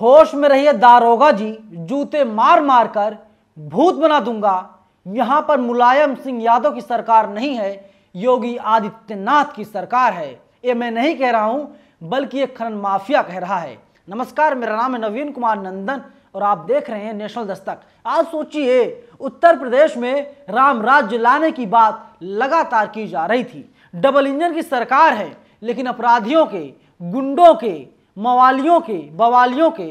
होश में रहिए दारोगा जी जूते मार मार कर भूत बना दूंगा यहाँ पर मुलायम सिंह यादव की सरकार नहीं है योगी आदित्यनाथ की सरकार है ये मैं नहीं कह रहा हूँ बल्कि एक खनन माफिया कह रहा है नमस्कार मेरा नाम है नवीन कुमार नंदन और आप देख रहे हैं नेशनल दस्तक आज सोचिए उत्तर प्रदेश में राम राज्य लाने की बात लगातार की जा रही थी डबल इंजन की सरकार है लेकिन अपराधियों के गुंडों के मवालियों के बवालियों के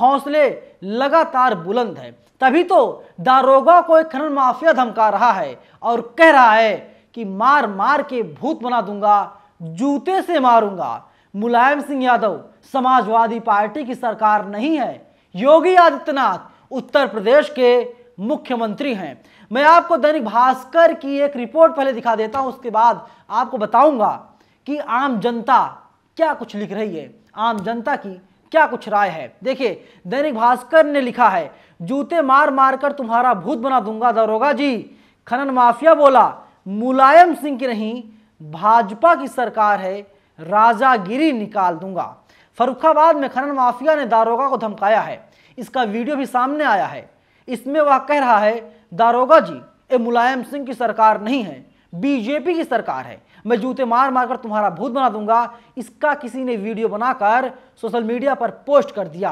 हौसले लगातार बुलंद हैं तभी तो दारोगा को एक खनन माफिया धमका रहा है और कह रहा है कि मार मार के भूत बना दूंगा जूते से मारूंगा मुलायम सिंह यादव समाजवादी पार्टी की सरकार नहीं है योगी आदित्यनाथ उत्तर प्रदेश के मुख्यमंत्री हैं मैं आपको दैनिक भास्कर की एक रिपोर्ट पहले दिखा देता हूं उसके बाद आपको बताऊंगा कि आम जनता क्या कुछ लिख रही है आम जनता की क्या कुछ राय है देखिए दैनिक भास्कर ने लिखा है जूते मार मार कर तुम्हारा भूत बना दूंगा दरोगा जी खनन माफिया बोला मुलायम सिंह की नहीं भाजपा की सरकार है राजागिरी निकाल दूंगा फरुखाबाद में खनन माफिया ने दारोगा को धमकाया है इसका वीडियो भी सामने आया है इसमें वह कह रहा है दारोगा जी ये मुलायम सिंह की सरकार नहीं है बीजेपी की सरकार है मैं जूते मार मार कर तुम्हारा भूत बना दूंगा इसका किसी ने वीडियो बनाकर सोशल मीडिया पर पोस्ट कर दिया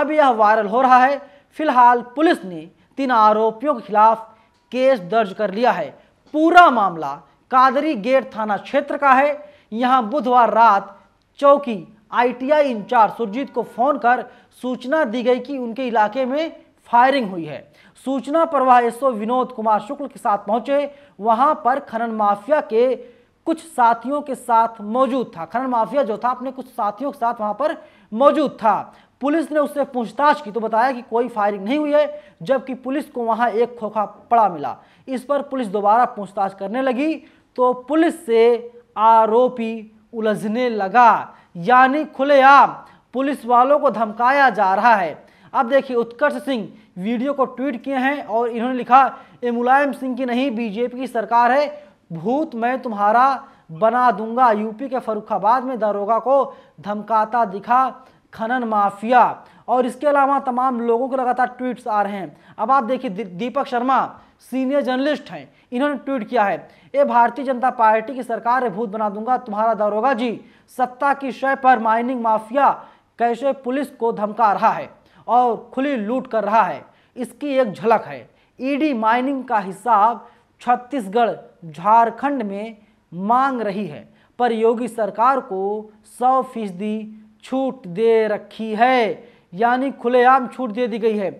अब यह वायरल हो रहा है फिलहाल पुलिस ने तीन आरोपियों के खिलाफ केस दर्ज कर लिया है पूरा मामला कादरी गेट थाना क्षेत्र का है यहां बुधवार रात चौकी आईटीआई इंचार्ज सुरजीत को फोन कर सूचना दी गई कि उनके इलाके में फायरिंग हुई है सूचना प्रवाह एसओ विनोद कुमार शुक्ल के साथ पहुंचे वहां पर खनन माफिया के कुछ साथियों के साथ मौजूद था खनन माफिया जो था अपने कुछ साथियों के साथ वहां पर मौजूद था पुलिस ने उससे पूछताछ की तो बताया कि कोई फायरिंग नहीं हुई है जबकि पुलिस को वहां एक खोखा पड़ा मिला इस पर पुलिस दोबारा पूछताछ करने लगी तो पुलिस से आरोपी उलझने लगा यानी खुलेआम पुलिस वालों को धमकाया जा रहा है अब देखिए उत्कर्ष सिंह वीडियो को ट्वीट किए हैं और इन्होंने लिखा ये मुलायम सिंह की नहीं बीजेपी की सरकार है भूत मैं तुम्हारा बना दूंगा यूपी के फरुखाबाद में दरोगा को धमकाता दिखा खनन माफिया और इसके अलावा तमाम लोगों के लगातार ट्वीट्स आ रहे हैं अब आप देखिए दीपक शर्मा सीनियर जर्नलिस्ट हैं इन्होंने ट्वीट किया है ये भारतीय जनता पार्टी की सरकार है भूत बना दूंगा तुम्हारा दरोगा जी सत्ता की शय पर माइनिंग माफिया कैसे पुलिस को धमका रहा है और खुली लूट कर रहा है इसकी एक झलक है ईडी e माइनिंग का हिसाब छत्तीसगढ़ झारखंड में मांग रही है पर योगी सरकार को सौ फीसदी छूट दे रखी है यानी खुलेआम छूट दे दी गई है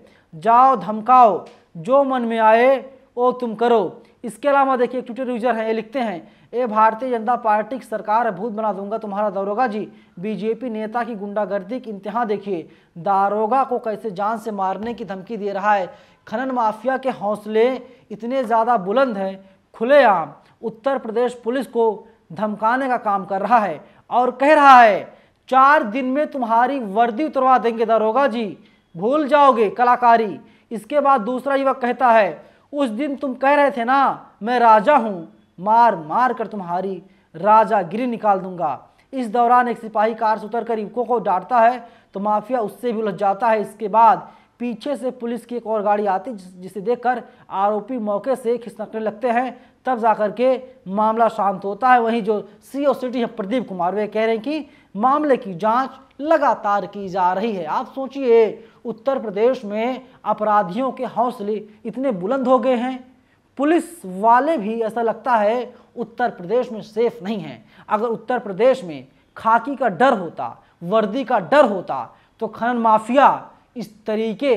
जाओ धमकाओ जो मन में आए वो तुम करो इसके अलावा देखिए ट्विटर यूजर हैं ये लिखते हैं ए भारतीय जनता पार्टी की सरकार भूत बना दूंगा तुम्हारा दारोगा जी बीजेपी नेता की गुंडागर्दी की इंतहा देखिए दारोगा को कैसे जान से मारने की धमकी दे रहा है खनन माफिया के हौसले इतने ज़्यादा बुलंद हैं खुलेआम उत्तर प्रदेश पुलिस को धमकाने का काम कर रहा है और कह रहा है चार दिन में तुम्हारी वर्दी उतरवा देंगे दारोगा जी भूल जाओगे कलाकारी इसके बाद दूसरा युवक कहता है उस दिन तुम कह रहे थे ना मैं राजा हूँ मार मार कर तुम्हारी राजा गिरी निकाल दूंगा इस दौरान एक सिपाही कार से उतर कर युवकों को डांटता है तो माफिया उससे भी उलझ जाता है इसके बाद पीछे से पुलिस की एक और गाड़ी आती जिसे देखकर आरोपी मौके से खिसकने लगते हैं तब जाकर के मामला शांत होता है वहीं जो सी ओ सिटी है प्रदीप कुमार वे कह रहे हैं कि मामले की जांच लगातार की जा रही है आप सोचिए उत्तर प्रदेश में अपराधियों के हौसले इतने बुलंद हो गए हैं पुलिस वाले भी ऐसा लगता है उत्तर प्रदेश में सेफ नहीं है अगर उत्तर प्रदेश में खाकी का डर होता वर्दी का डर होता तो खनन माफिया इस तरीके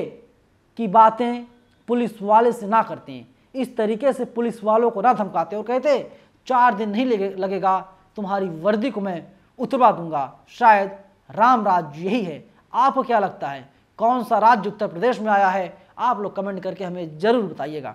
की बातें पुलिस वाले से ना करते हैं। इस तरीके से पुलिस वालों को ना धमकाते और कहते चार दिन नहीं लगे लगेगा तुम्हारी वर्दी को मैं उतरवा दूंगा शायद राम राज्य यही है आपको क्या लगता है कौन सा राज्य उत्तर प्रदेश में आया है आप लोग कमेंट करके हमें ज़रूर बताइएगा